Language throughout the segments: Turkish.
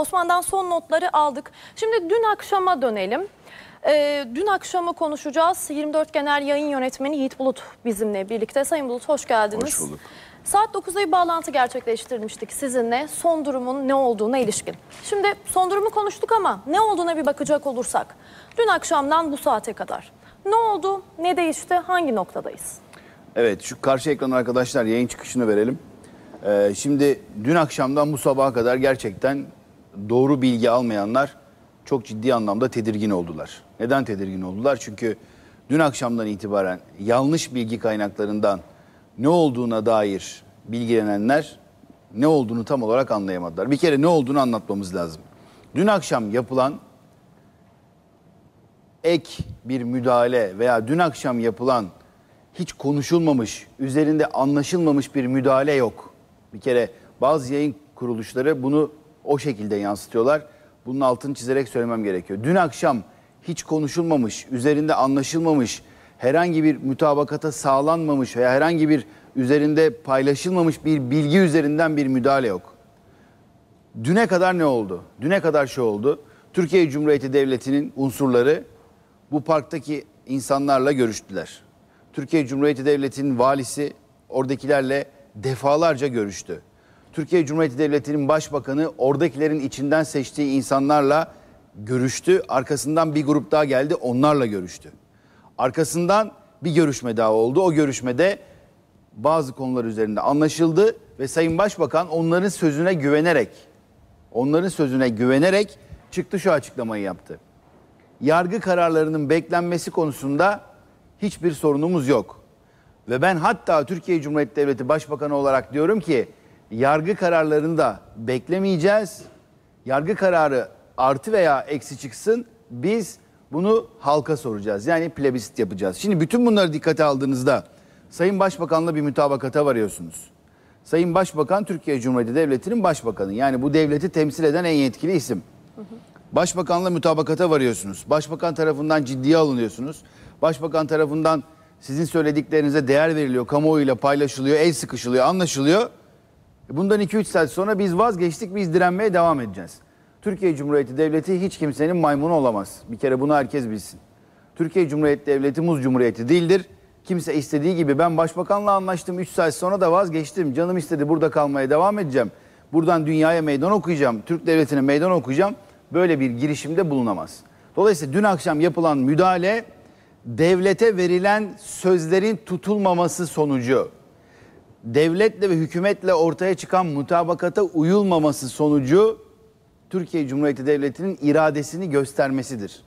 Osman'dan son notları aldık. Şimdi dün akşama dönelim. Ee, dün akşamı konuşacağız. 24 Genel Yayın Yönetmeni Yiğit Bulut bizimle birlikte. Sayın Bulut hoş geldiniz. Hoş bulduk. Saat 9'da bir bağlantı gerçekleştirmiştik sizinle son durumun ne olduğuna ilişkin. Şimdi son durumu konuştuk ama ne olduğuna bir bakacak olursak. Dün akşamdan bu saate kadar. Ne oldu, ne değişti, hangi noktadayız? Evet şu karşı ekran arkadaşlar yayın çıkışını verelim. Ee, şimdi dün akşamdan bu sabaha kadar gerçekten doğru bilgi almayanlar çok ciddi anlamda tedirgin oldular. Neden tedirgin oldular? Çünkü dün akşamdan itibaren yanlış bilgi kaynaklarından ne olduğuna dair bilgilenenler ne olduğunu tam olarak anlayamadılar. Bir kere ne olduğunu anlatmamız lazım. Dün akşam yapılan ek bir müdahale veya dün akşam yapılan hiç konuşulmamış, üzerinde anlaşılmamış bir müdahale yok. Bir kere bazı yayın kuruluşları bunu o şekilde yansıtıyorlar. Bunun altını çizerek söylemem gerekiyor. Dün akşam hiç konuşulmamış, üzerinde anlaşılmamış, herhangi bir mütabakata sağlanmamış veya herhangi bir üzerinde paylaşılmamış bir bilgi üzerinden bir müdahale yok. Düne kadar ne oldu? Düne kadar şu oldu. Türkiye Cumhuriyeti Devleti'nin unsurları bu parktaki insanlarla görüştüler. Türkiye Cumhuriyeti Devleti'nin valisi oradakilerle defalarca görüştü. Türkiye Cumhuriyeti Devleti'nin başbakanı oradakilerin içinden seçtiği insanlarla görüştü. Arkasından bir grup daha geldi onlarla görüştü. Arkasından bir görüşme daha oldu. O görüşmede bazı konular üzerinde anlaşıldı ve Sayın Başbakan onların sözüne güvenerek onların sözüne güvenerek çıktı şu açıklamayı yaptı. Yargı kararlarının beklenmesi konusunda hiçbir sorunumuz yok. Ve ben hatta Türkiye Cumhuriyeti Devleti Başbakanı olarak diyorum ki yargı kararlarını da beklemeyeceğiz. Yargı kararı artı veya eksi çıksın biz bunu halka soracağız. Yani plebisit yapacağız. Şimdi bütün bunları dikkate aldığınızda Sayın Başbakan'la bir mütabakata varıyorsunuz. Sayın Başbakan Türkiye Cumhuriyeti Devleti'nin başbakanı. Yani bu devleti temsil eden en yetkili isim. Başbakanla mütabakata varıyorsunuz. Başbakan tarafından ciddiye alınıyorsunuz. Başbakan tarafından sizin söylediklerinize değer veriliyor, kamuoyuyla paylaşılıyor, el sıkışılıyor, anlaşılıyor. E bundan 2-3 saat sonra biz vazgeçtik, biz direnmeye devam edeceğiz. Türkiye Cumhuriyeti Devleti hiç kimsenin maymunu olamaz. Bir kere bunu herkes bilsin. Türkiye Cumhuriyeti Devleti muz cumhuriyeti değildir. Kimse istediği gibi ben başbakanla anlaştım 3 saat sonra da vazgeçtim. Canım istedi burada kalmaya devam edeceğim. Buradan dünyaya meydan okuyacağım. Türk Devleti'ne meydan okuyacağım. Böyle bir girişimde bulunamaz. Dolayısıyla dün akşam yapılan müdahale devlete verilen sözlerin tutulmaması sonucu devletle ve hükümetle ortaya çıkan mutabakata uyulmaması sonucu Türkiye Cumhuriyeti Devleti'nin iradesini göstermesidir.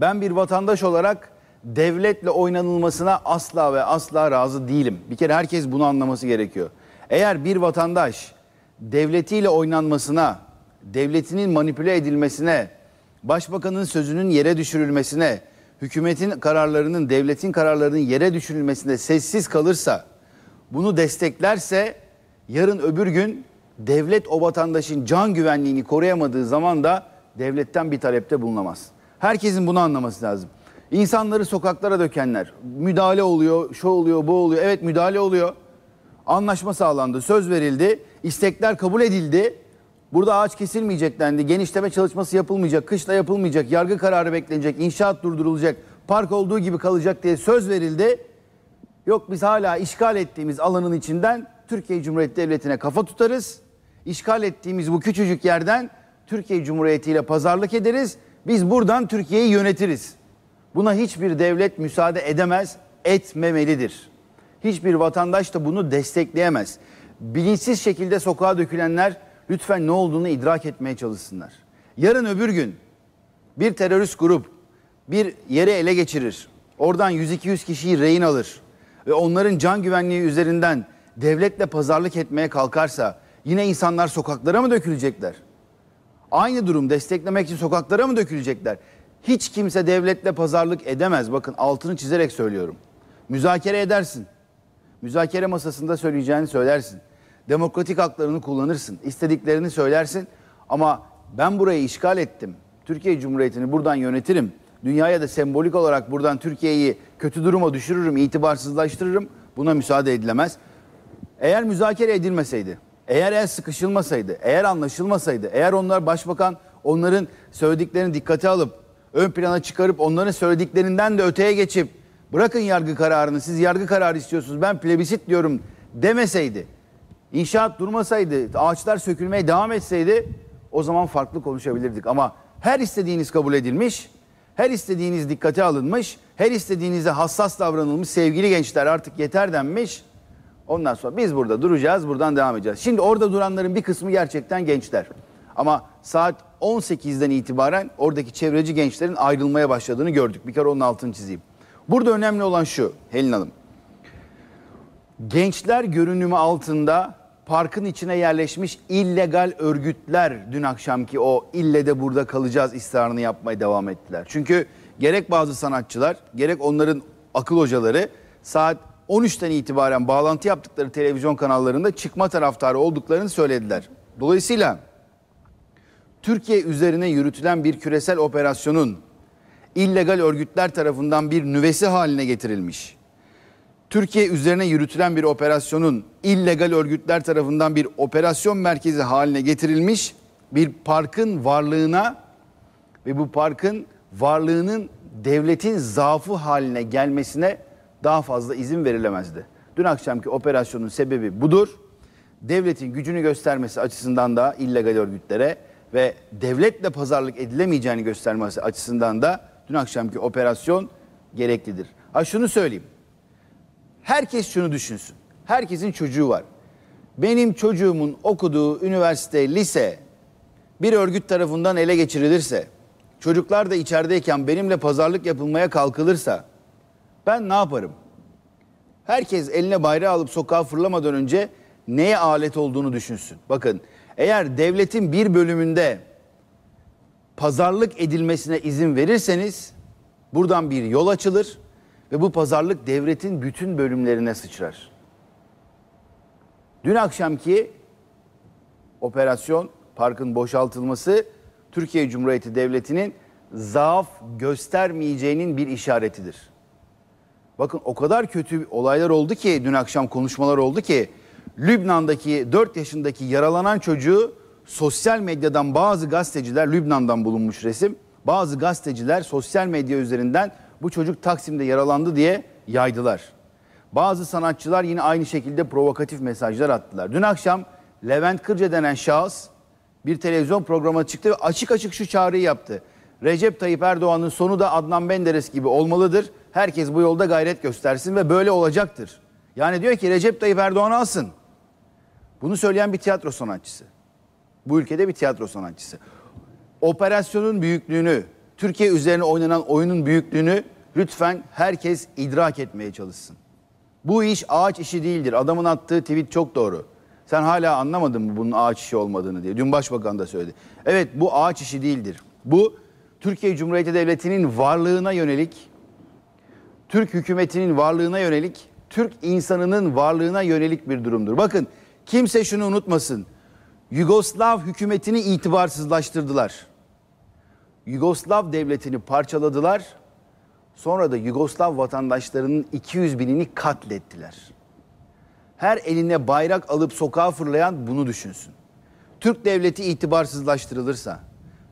Ben bir vatandaş olarak devletle oynanılmasına asla ve asla razı değilim. Bir kere herkes bunu anlaması gerekiyor. Eğer bir vatandaş devletiyle oynanmasına, devletinin manipüle edilmesine, başbakanın sözünün yere düşürülmesine, hükümetin kararlarının, devletin kararlarının yere düşürülmesine sessiz kalırsa bunu desteklerse yarın öbür gün devlet o vatandaşın can güvenliğini koruyamadığı zaman da devletten bir talepte bulunamaz. Herkesin bunu anlaması lazım. İnsanları sokaklara dökenler, müdahale oluyor, şu oluyor, bu oluyor. Evet müdahale oluyor. Anlaşma sağlandı, söz verildi, istekler kabul edildi. Burada ağaç kesilmeyecek dendi, genişleme çalışması yapılmayacak, kışla yapılmayacak, yargı kararı beklenecek, inşaat durdurulacak, park olduğu gibi kalacak diye söz verildi. Yok biz hala işgal ettiğimiz alanın içinden Türkiye Cumhuriyeti Devleti'ne kafa tutarız. İşgal ettiğimiz bu küçücük yerden Türkiye Cumhuriyeti ile pazarlık ederiz. Biz buradan Türkiye'yi yönetiriz. Buna hiçbir devlet müsaade edemez, etmemelidir. Hiçbir vatandaş da bunu destekleyemez. Bilinçsiz şekilde sokağa dökülenler lütfen ne olduğunu idrak etmeye çalışsınlar. Yarın öbür gün bir terörist grup bir yere ele geçirir. Oradan 100-200 kişiyi rehin alır ve onların can güvenliği üzerinden devletle pazarlık etmeye kalkarsa yine insanlar sokaklara mı dökülecekler? Aynı durum desteklemek için sokaklara mı dökülecekler? Hiç kimse devletle pazarlık edemez. Bakın altını çizerek söylüyorum. Müzakere edersin. Müzakere masasında söyleyeceğini söylersin. Demokratik haklarını kullanırsın. İstediklerini söylersin. Ama ben burayı işgal ettim. Türkiye Cumhuriyeti'ni buradan yönetirim Dünyaya da sembolik olarak buradan Türkiye'yi kötü duruma düşürürüm, itibarsızlaştırırım. Buna müsaade edilemez. Eğer müzakere edilmeseydi, eğer el sıkışılmasaydı, eğer anlaşılmasaydı, eğer onlar başbakan onların söylediklerini dikkate alıp ön plana çıkarıp onların söylediklerinden de öteye geçip bırakın yargı kararını siz yargı kararı istiyorsunuz ben plebisit diyorum demeseydi inşaat durmasaydı ağaçlar sökülmeye devam etseydi o zaman farklı konuşabilirdik ama her istediğiniz kabul edilmiş her istediğiniz dikkate alınmış, her istediğinize hassas davranılmış. Sevgili gençler artık yeter denmiş. Ondan sonra biz burada duracağız, buradan devam edeceğiz. Şimdi orada duranların bir kısmı gerçekten gençler. Ama saat 18'den itibaren oradaki çevreci gençlerin ayrılmaya başladığını gördük. Bir kere onun altını çizeyim. Burada önemli olan şu Helin Hanım. Gençler görünümü altında parkın içine yerleşmiş illegal örgütler dün akşamki o ille de burada kalacağız ısrarını yapmaya devam ettiler. Çünkü gerek bazı sanatçılar gerek onların akıl hocaları saat 13'ten itibaren bağlantı yaptıkları televizyon kanallarında çıkma taraftarı olduklarını söylediler. Dolayısıyla Türkiye üzerine yürütülen bir küresel operasyonun illegal örgütler tarafından bir nüvesi haline getirilmiş Türkiye üzerine yürütülen bir operasyonun illegal örgütler tarafından bir operasyon merkezi haline getirilmiş bir parkın varlığına ve bu parkın varlığının devletin zaafı haline gelmesine daha fazla izin verilemezdi. Dün akşamki operasyonun sebebi budur. Devletin gücünü göstermesi açısından da illegal örgütlere ve devletle pazarlık edilemeyeceğini göstermesi açısından da dün akşamki operasyon gereklidir. Ha şunu söyleyeyim herkes şunu düşünsün. Herkesin çocuğu var. Benim çocuğumun okuduğu üniversite, lise bir örgüt tarafından ele geçirilirse, çocuklar da içerideyken benimle pazarlık yapılmaya kalkılırsa ben ne yaparım? Herkes eline bayrağı alıp sokağa fırlamadan önce neye alet olduğunu düşünsün. Bakın eğer devletin bir bölümünde pazarlık edilmesine izin verirseniz buradan bir yol açılır ve bu pazarlık devletin bütün bölümlerine sıçrar. Dün akşamki operasyon parkın boşaltılması Türkiye Cumhuriyeti Devleti'nin zaaf göstermeyeceğinin bir işaretidir. Bakın o kadar kötü olaylar oldu ki dün akşam konuşmalar oldu ki Lübnan'daki 4 yaşındaki yaralanan çocuğu sosyal medyadan bazı gazeteciler Lübnan'dan bulunmuş resim. Bazı gazeteciler sosyal medya üzerinden bu çocuk Taksim'de yaralandı diye yaydılar. Bazı sanatçılar yine aynı şekilde provokatif mesajlar attılar. Dün akşam Levent Kırca denen şahıs bir televizyon programına çıktı ve açık açık şu çağrıyı yaptı. Recep Tayyip Erdoğan'ın sonu da Adnan Benderes gibi olmalıdır. Herkes bu yolda gayret göstersin ve böyle olacaktır. Yani diyor ki Recep Tayyip Erdoğan'ı alsın. Bunu söyleyen bir tiyatro sanatçısı. Bu ülkede bir tiyatro sanatçısı. Operasyonun büyüklüğünü, Türkiye üzerine oynanan oyunun büyüklüğünü lütfen herkes idrak etmeye çalışsın. Bu iş ağaç işi değildir. Adamın attığı tweet çok doğru. Sen hala anlamadın mı bunun ağaç işi olmadığını diye. Dün başbakan da söyledi. Evet bu ağaç işi değildir. Bu Türkiye Cumhuriyeti Devleti'nin varlığına yönelik, Türk hükümetinin varlığına yönelik, Türk insanının varlığına yönelik bir durumdur. Bakın kimse şunu unutmasın. Yugoslav hükümetini itibarsızlaştırdılar. Yugoslav devletini parçaladılar Sonra da Yugoslav vatandaşlarının 200 binini katlettiler. Her eline bayrak alıp sokağa fırlayan bunu düşünsün. Türk devleti itibarsızlaştırılırsa,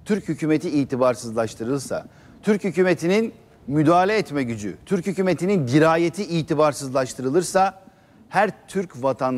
Türk hükümeti itibarsızlaştırılırsa, Türk hükümetinin müdahale etme gücü, Türk hükümetinin dirayeti itibarsızlaştırılırsa her Türk vatandaşı